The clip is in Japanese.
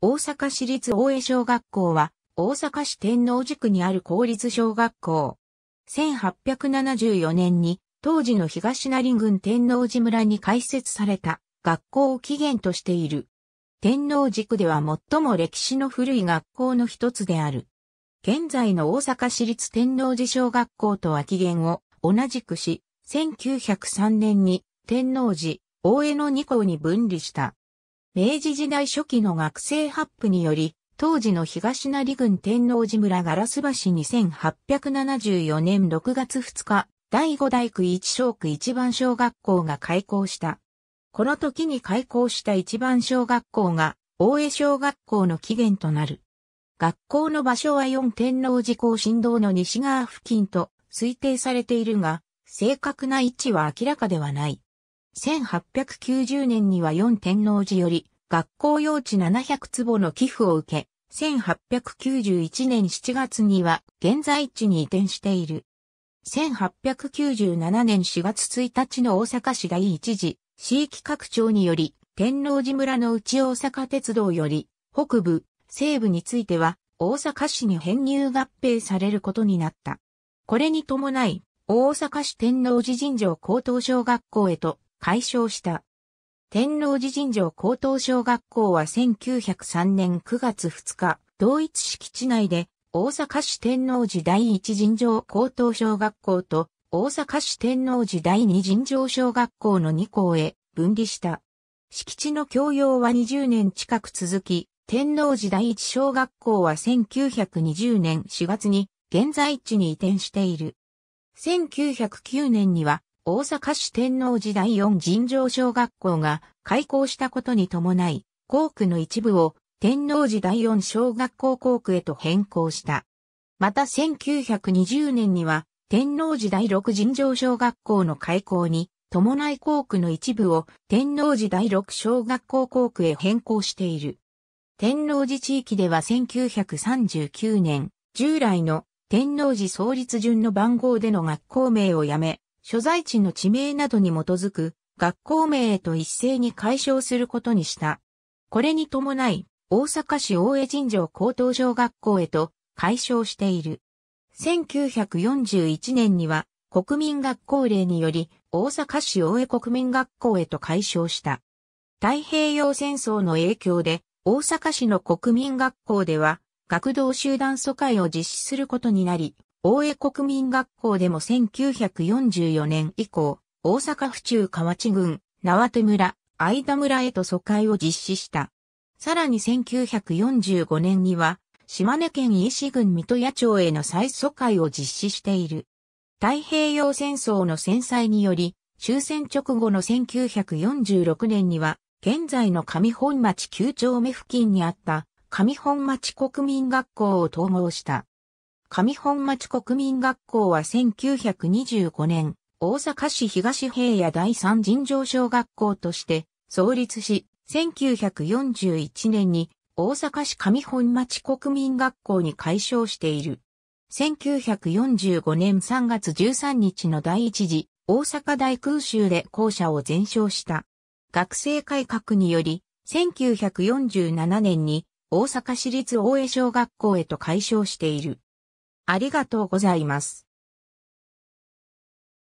大阪市立大江小学校は、大阪市天王寺区にある公立小学校。1874年に、当時の東成郡天王寺村に開設された学校を起源としている。天王寺区では最も歴史の古い学校の一つである。現在の大阪市立天王寺小学校とは起源を同じくし、1903年に天王寺、大江の2校に分離した。明治時代初期の学生発布により、当時の東成郡天王寺村ガラス橋2874年6月2日、第5大区一小区一番小学校が開校した。この時に開校した一番小学校が、大江小学校の起源となる。学校の場所は四天王寺港振動の西側付近と推定されているが、正確な位置は明らかではない。1890年には四天王寺より学校用地700坪の寄付を受け、1891年7月には現在地に移転している。1897年4月1日の大阪市第一次市域拡張により、天王寺村の内大阪鉄道より、北部、西部については、大阪市に編入合併されることになった。これに伴い、大阪市天王寺尋常高等小学校へと解消した。天王寺尋常高等小学校は1903年9月2日、同一敷地内で大阪市天王寺第一尋常高等小学校と大阪市天王寺第二尋常小学校の2校へ分離した。敷地の教養は20年近く続き、天王寺第一小学校は1920年4月に現在地に移転している。1909年には大阪市天王寺第4尋常小学校が開校したことに伴い、校区の一部を天王寺第4小学校校区へと変更した。また1920年には天王寺第6尋常小学校の開校に伴い校区の一部を天王寺第6小学校校区へ変更している。天王寺地域では1939年、従来の天王寺創立順の番号での学校名をやめ、所在地の地名などに基づく学校名へと一斉に解消することにした。これに伴い、大阪市大江神城高等小学校へと解消している。1941年には国民学校令により大阪市大江国民学校へと解消した。太平洋戦争の影響で大阪市の国民学校では学童集団疎開を実施することになり、大江国民学校でも1944年以降、大阪府中河内郡、縄手村、相田村へと疎開を実施した。さらに1945年には、島根県伊市郡水戸野町への再疎開を実施している。太平洋戦争の戦災により、終戦直後の1946年には、現在の上本町9丁目付近にあった上本町国民学校を統合した。上本町国民学校は1925年、大阪市東平野第三尋常小学校として創立し、1941年に大阪市上本町国民学校に改称している。1945年3月13日の第一次大阪大空襲で校舎を全焼した。学生改革により、1947年に大阪市立大江小学校へと改称している。ありがとうございます。